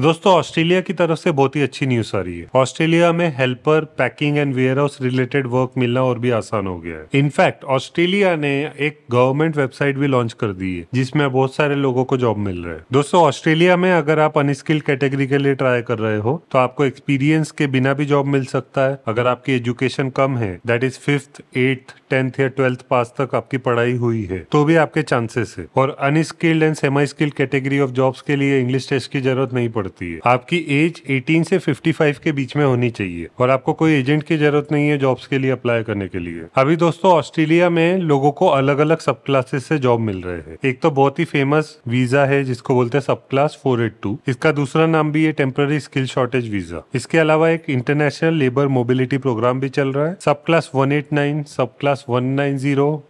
दोस्तों ऑस्ट्रेलिया की तरफ से बहुत ही अच्छी न्यूज आ रही है ऑस्ट्रेलिया में helper packing and warehouse related work मिलना और भी आसान हो गया है इनफैक्ट ऑस्ट्रेलिया ने एक गवर्नमेंट वेबसाइट भी लॉन्च कर दी है जिसमें बहुत सारे लोगों को जॉब मिल रहा है दोस्तों ऑस्ट्रेलिया में अगर आप अनस्किल्ड कैटेगरी के लिए ट्राई कर रहे हो तो आपको एक्सपीरियंस के बिना भी जॉब मिल सकता है अगर आपकी एजुकेशन कम है that is fifth eighth tenth या ट्वेल्थ पास तक आपकी पढ़ाई हुई है तो भी आपके चांसेस है और unskilled and semi skilled category of jobs के लिए इंग्लिश टेस्ट की जरूरत नहीं पड़ती पड़ती है आपकी एज 18 से 55 के बीच में होनी चाहिए और आपको कोई एजेंट की जरूरत नहीं है जॉब्स के लिए अप्लाई करने के लिए अभी दोस्तों ऑस्ट्रेलिया में लोगों को अलग अलग सब क्लासेस से जॉब मिल रहे हैं एक तो बहुत ही फेमस वीजा है जिसको बोलते हैं सब क्लास फोर इसका दूसरा नाम भी है टेम्पररी स्किल शॉर्टेज वीजा इसके अलावा एक इंटरनेशनल लेबर मोबिलिटी प्रोग्राम भी चल रहा है subclass one subclass one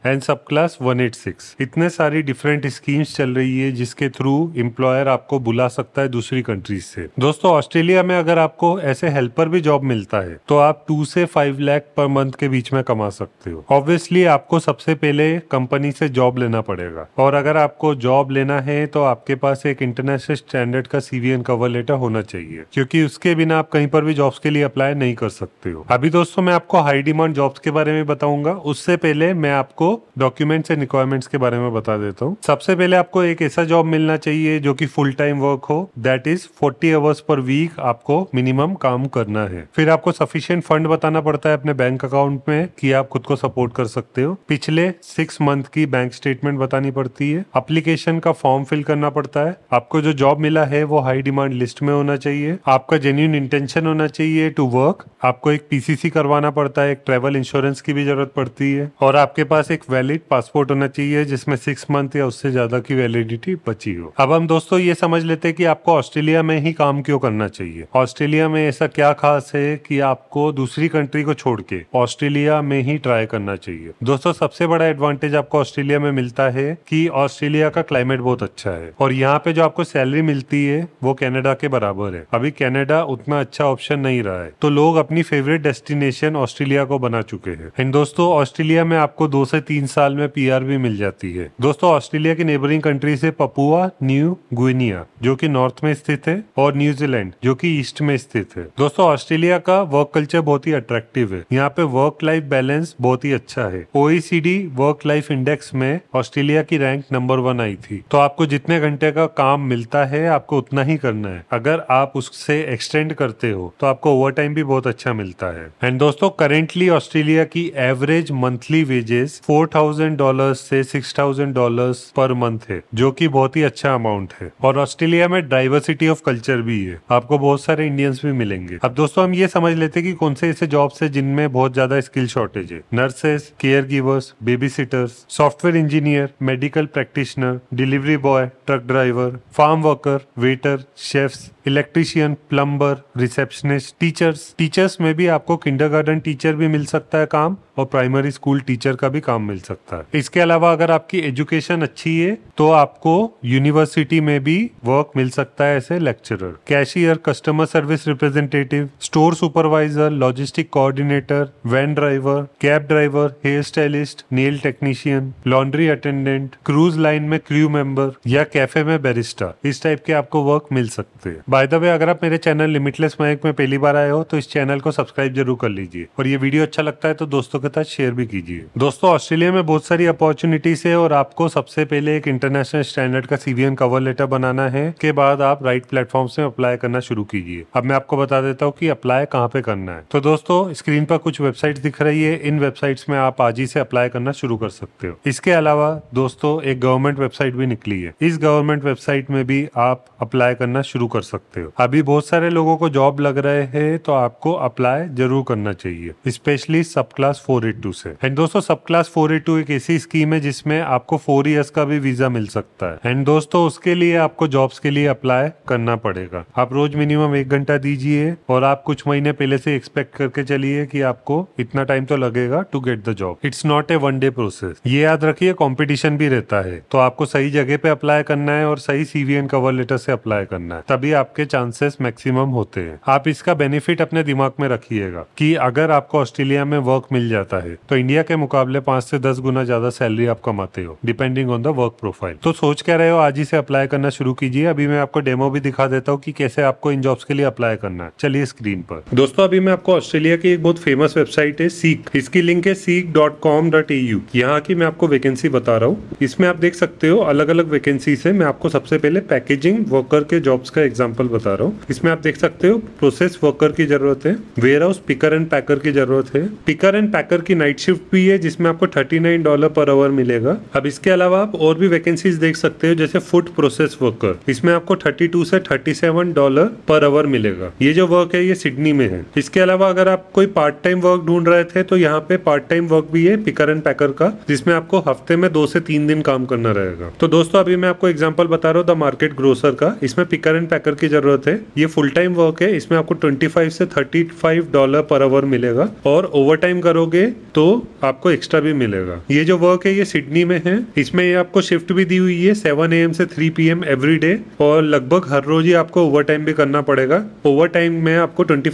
and subclass one इतने सारी डिफरेंट स्कीम्स चल रही है जिसके थ्रू इम्प्लॉयर आपको बुला सकता है दूसरी कंट्री कंट्रीज से दोस्तों ऑस्ट्रेलिया में अगर आपको ऐसे हेल्पर भी जॉब मिलता है तो आप टू से फाइव लैख पर मंथ के बीच में कमा सकते हो ऑब्वियसली आपको सबसे पहले कंपनी से जॉब लेना पड़ेगा और अगर आपको जॉब लेना है तो आपके पास एक इंटरनेशनल स्टैंडर्ड का सीवी एंड कवर लेटर होना चाहिए क्योंकि उसके बिना आप कहीं पर भी जॉब्स के लिए अप्लाई नहीं कर सकते हो अभी दोस्तों मैं आपको हाई डिमांड जॉब्स के बारे में बताऊंगा उससे पहले मैं आपको डॉक्यूमेंट्स एंड रिक्वायरमेंट्स के बारे में बता देता हूँ सबसे पहले आपको एक ऐसा जॉब मिलना चाहिए जो कि फुल टाइम वर्क हो that is 40 hours per week आपको मिनिमम काम करना है फिर आपको सफिशियंट फंड बताना पड़ता है अपने बैंक अकाउंट में कि आप खुद को सपोर्ट कर सकते हो पिछले सिक्स मंथ की बैंक स्टेटमेंट बतानी पड़ती है अप्लीकेशन का फॉर्म फिल करना पड़ता है आपको जो जॉब मिला है वो हाई डिमांड लिस्ट में होना चाहिए आपका जेन्यून इंटेंशन होना चाहिए टू वर्क आपको एक पीसीसी करवाना पड़ता है एक ट्रेवल इंश्योरेंस की भी जरूरत पड़ती है और आपके पास एक वैलिड पासपोर्ट होना चाहिए जिसमें सिक्स मंथ या उससे ज्यादा की वैलिडिटी बची हो अब हम दोस्तों ये समझ लेते हैं कि आपको ऑस्ट्रेलिया ऑस्ट्रेलिया में ही काम क्यों करना चाहिए ऑस्ट्रेलिया में ऐसा क्या खास है कि आपको दूसरी कंट्री को छोड़ के ऑस्ट्रेलिया में ही ट्राई करना चाहिए दोस्तों सबसे बड़ा एडवांटेज आपको ऑस्ट्रेलिया में मिलता है कि ऑस्ट्रेलिया का क्लाइमेट बहुत अच्छा है और यहाँ पे जो आपको सैलरी मिलती है वो कैनेडा के बराबर है अभी कैनेडा उतना अच्छा ऑप्शन नहीं रहा है तो लोग अपनी फेवरेट डेस्टिनेशन ऑस्ट्रेलिया को बना चुके हैं एंड दोस्तों ऑस्ट्रेलिया में आपको दो से तीन साल में पी भी मिल जाती है दोस्तों ऑस्ट्रेलिया की नेबरिंग कंट्री से पपुआ न्यू गुनिया जो की नॉर्थ में स्थित है है और न्यूजीलैंड जो कि ईस्ट में स्थित है दोस्तों ऑस्ट्रेलिया का वर्क कल्चर बहुत ही अट्रैक्टिव है यहाँ पे वर्क लाइफ बैलेंस बहुत ही अच्छा है ओईसीडी वर्क लाइफ इंडेक्स में ऑस्ट्रेलिया की रैंक नंबर वन आई थी तो आपको जितने घंटे का काम मिलता है आपको उतना ही करना है अगर आप उससे एक्सटेंड करते हो तो आपको ओवर टाइम भी बहुत अच्छा मिलता है एंड दोस्तों करेंटली ऑस्ट्रेलिया की average monthly wages four thousand dollar से six thousand dollar per month है जो की बहुत ही अच्छा अमाउंट है और ऑस्ट्रेलिया में डाइवर्सिटी ऑफ ऑफ कल्चर भी है आपको बहुत सारे इंडियंस भी मिलेंगे अब दोस्तों हम ये समझ लेते हैं कि कौन से ऐसे जॉब्स है जिनमें बहुत ज्यादा स्किल शॉर्टेज है nurses caregivers babysitters software engineer medical practitioner delivery boy truck driver farm worker waiter chefs electrician plumber receptionist teachers teachers में भी आपको किंडर टीचर भी मिल सकता है काम और प्राइमरी स्कूल टीचर का भी काम मिल सकता है इसके अलावा अगर आपकी एजुकेशन अच्छी है तो आपको यूनिवर्सिटी में भी वर्क मिल सकता है ऐसे lecturer cashier customer service representative store supervisor logistic coordinator van driver cab driver hair stylist nail technician laundry attendant cruise line में क्रू मेंबर या कैफे में बेरिस्टर इस टाइप के आपको वर्क मिल सकते हैं बाय द वे अगर आप मेरे चैनल लिमिटलेस माइक में पहली बार आए हो तो इस चैनल को सब्सक्राइब जरूर कर लीजिए और ये वीडियो अच्छा लगता है तो दोस्तों के साथ शेयर भी कीजिए दोस्तों ऑस्ट्रेलिया में बहुत सारी अपॉर्चुनिटीज है और आपको सबसे पहले एक इंटरनेशनल स्टैंडर्ड का सीवीएन कवर लेटर बनाना है के बाद आप राइट प्लेटफॉर्म से अप्लाई करना शुरू कीजिए अब मैं आपको बता देता हूँ की अप्लाई कहाँ पे करना है तो दोस्तों स्क्रीन पर कुछ वेबसाइट दिख रही है इन वेबसाइट में आप आज ही से अप्लाई करना शुरू कर सकते हो इसके अलावा दोस्तों एक गवर्नमेंट वेबसाइट भी निकली है इस गवर्नमेंट वेबसाइट में भी आप अप्लाई करना शुरू कर सकते सकते हो अभी बहुत सारे लोगों को जॉब लग रहे हैं तो आपको अप्लाई जरूर करना चाहिए specially subclass four eight two से एंड दोस्तों subclass four eight to एक ऐसी स्कीम है जिसमें आपको फोर ईयर्स का भी वीजा मिल सकता है एंड दोस्तों उसके लिए आपको जॉब्स के लिए अप्लाई करना पड़ेगा आप रोज मिनिमम एक घंटा दीजिए और आप कुछ महीने पहले से एक्सपेक्ट करके चलिए कि आपको इतना टाइम तो लगेगा to get the job it's not a one day process ये याद रखिए कंपटीशन भी रहता है तो आपको सही जगह पे अप्लाई करना है और सही सीवी एंड कवर लेटर से अप्लाई करना है तभी आप आपके चांसेस मैक्सिमम होते हैं आप इसका बेनिफिट अपने दिमाग में रखिएगा कि अगर आपको ऑस्ट्रेलिया में वर्क मिल जाता है तो इंडिया के मुकाबले पांच से दस गुना ज्यादा सैलरी आप कमाते हो depending on the work profile तो सोच क्या रहे हो आज ही से अप्लाई करना शुरू कीजिए अभी मैं आपको डेमो भी दिखा देता हूँ की कैसे आपको इन जॉब्स के लिए अप्लाई करना है चलिए स्क्रीन पर दोस्तों अभी मैं आपको ऑस्ट्रेलिया की एक बहुत फेमस वेबसाइट है सीख इसकी लिंक है सीख डॉट कॉम डॉट यू यहाँ की मैं आपको वैकेंसी बता रहा हूँ इसमें आप देख सकते हो अलग अलग वैकेंसी से मैं आपको सबसे पहले पैकेजिंग वर्कर के जॉब्स का एग्जाम्पल एग्जाम्पल बता रहा हूँ इसमें आप देख सकते हो प्रोसेस वर्कर की जरूरत है warehouse picker and packer की जरूरत है पिकर एंड पैकर की नाइट शिफ्ट भी है जिसमें आपको thirty nine dollar per hour मिलेगा अब इसके अलावा आप और भी वैकेंसीज देख सकते हो जैसे फूड प्रोसेस वर्कर इसमें आपको थर्टी से थर्टी डॉलर पर आवर मिलेगा ये जो वर्क है ये सिडनी में है इसके अलावा अगर आप कोई पार्ट टाइम वर्क ढूंढ रहे थे तो यहाँ पे पार्ट टाइम वर्क भी है पिकर एंड पैकर का जिसमें आपको हफ्ते में दो से तीन दिन काम करना रहेगा तो दोस्तों अभी मैं आपको एग्जांपल बता रहा हूँ द मार्केट ग्रोसर का इसमें पिकर एंड पैकर की की ज़रूरत है ये फुल टाइम वर्क है इसमें आपको 25 से 35 डॉलर पर आवर मिलेगा और ओवर टाइम करोगे तो आपको एक्स्ट्रा भी मिलेगा ये जो वर्क है ये सिडनी में है इसमें ये आपको शिफ्ट भी दी हुई है सेवन एम से three P M every day और लगभग हर रोज ही आपको ओवर टाइम भी करना पड़ेगा ओवर टाइम में आपको ट्वेंटी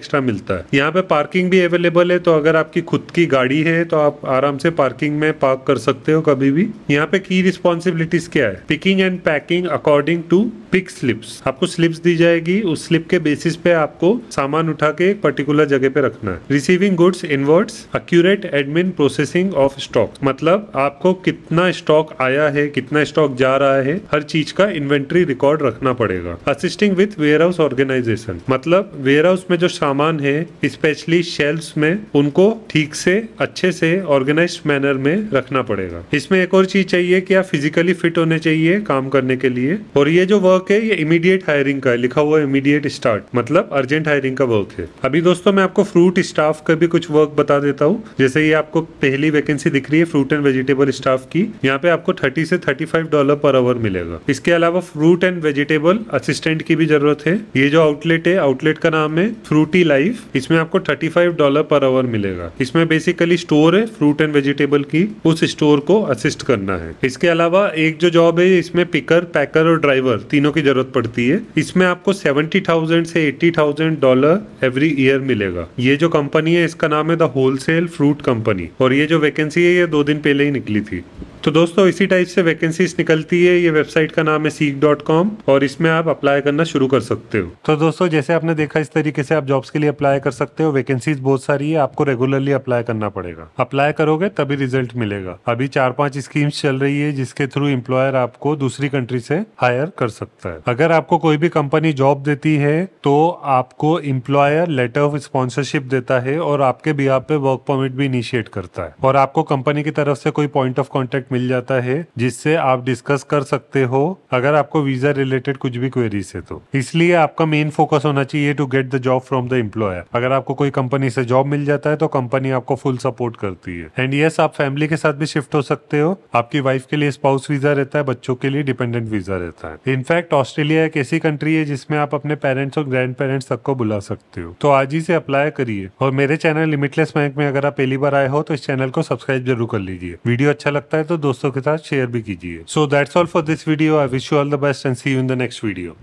एक्स्ट्रा मिलता है यहाँ पे पार्किंग भी अवेलेबल है तो अगर आपकी खुद की गाड़ी है तो आप आराम से पार्किंग में पार्क कर सकते हो कभी भी यहाँ पे की रिस्पॉन्सिबिलिटीज क्या है picking and packing according to pick slips आपको स्लिप्स दी जाएगी उस स्लिप के बेसिस पे आपको सामान उठा के एक पर्टिकुलर जगह पे रखना है receiving goods inwards accurate admin processing of stock मतलब आपको कितना स्टॉक आया है कितना स्टॉक जा रहा है हर चीज का इन्वेंट्री रिकॉर्ड रखना पड़ेगा assisting with warehouse organisation मतलब वेयर हाउस में जो सामान है स्पेशली शेल्फ में उनको ठीक से अच्छे से ऑर्गेनाइज मैनर में रखना पड़ेगा इसमें एक और चीज चाहिए कि आप फिजिकली फिट होने चाहिए काम करने के लिए और ये जो वर्क वर्क है ये इमीडिएट हायरिंग का है लिखा हुआ इमीडिएट स्टार्ट मतलब अर्जेंट हायरिंग का वर्क है अभी दोस्तों मैं आपको फ्रूट स्टाफ का भी कुछ वर्क बता देता हूँ जैसे ये आपको पहली वैकेंसी दिख रही है फ्रूट एंड वेजिटेबल स्टाफ की यहाँ पे आपको थर्टी से थर्टी डॉलर पर आवर मिलेगा इसके अलावा फ्रूट एंड वेजिटेबल असिस्टेंट की भी जरूरत है ये जो आउटलेट है आउटलेट का नाम है फ्रूटी लाइफ इसमें आपको थर्टी डॉलर पर आवर मिलेगा इसमें बेसिकली स्टोर है फ्रूट एंड वेजिटेबल की उस स्टोर को असिस्ट करना है इसके अलावा एक जो जॉब है इसमें पिकर पैकर और ड्राइवर तीनों मशीनों की ज़रूरत पड़ती है इसमें आपको सेवेंटी थाउजेंड से eighty thousand dollar every year मिलेगा ये जो कंपनी है इसका नाम है द होलसेल फ्रूट कंपनी और ये जो वैकेंसी है ये दो दिन पहले ही निकली थी तो दोस्तों इसी टाइप से वैकेंसीज निकलती है ये वेबसाइट का नाम है सीख डॉट कॉम और इसमें आप अप्लाई करना शुरू कर सकते हो तो दोस्तों जैसे आपने देखा इस तरीके से आप जॉब्स के लिए अप्लाई कर सकते हो वैकेंसीज बहुत सारी है आपको रेगुलरली अप्लाई करना पड़ेगा अप्लाई करोगे तभी रिजल्ट मिलेगा अभी चार पांच स्कीम्स चल रही है जिसके थ्रू इम्प्लॉयर आपको दूसरी कंट्री से हायर कर सकता है अगर आपको कोई भी कंपनी जॉब देती है तो आपको इम्प्लॉयर लेटर ऑफ स्पॉन्सरशिप देता है और आपके बिहार पे वर्क परमिट भी इनिशिएट करता है और आपको कंपनी की तरफ से कोई पॉइंट ऑफ कॉन्टेक्ट कॉन्टेक्ट मिल जाता है जिससे आप डिस्कस कर सकते हो अगर आपको वीजा रिलेटेड कुछ भी क्वेरीज है तो इसलिए आपका मेन फोकस होना चाहिए to get the job from the employer अगर आपको कोई कंपनी से जॉब मिल जाता है तो कंपनी आपको फुल सपोर्ट करती है एंड यस yes, आप फैमिली के साथ भी शिफ्ट हो सकते हो आपकी वाइफ के लिए स्पाउस वीजा रहता है बच्चों के लिए डिपेंडेंट वीजा रहता है इनफैक्ट ऑस्ट्रेलिया एक ऐसी कंट्री है जिसमें आप अपने पेरेंट्स और ग्रैंड पेरेंट्स तक को बुला सकते हो तो आज ही से अप्लाई करिए और मेरे चैनल लिमिटलेस बैंक में अगर आप पहली बार आए हो तो इस चैनल को सब्सक्राइब जरूर कर लीजिए वीडियो अच्छा लगता है तो दोस्तों के साथ शेयर भी कीजिए so that's all for this video I wish you all the best and see you in the next video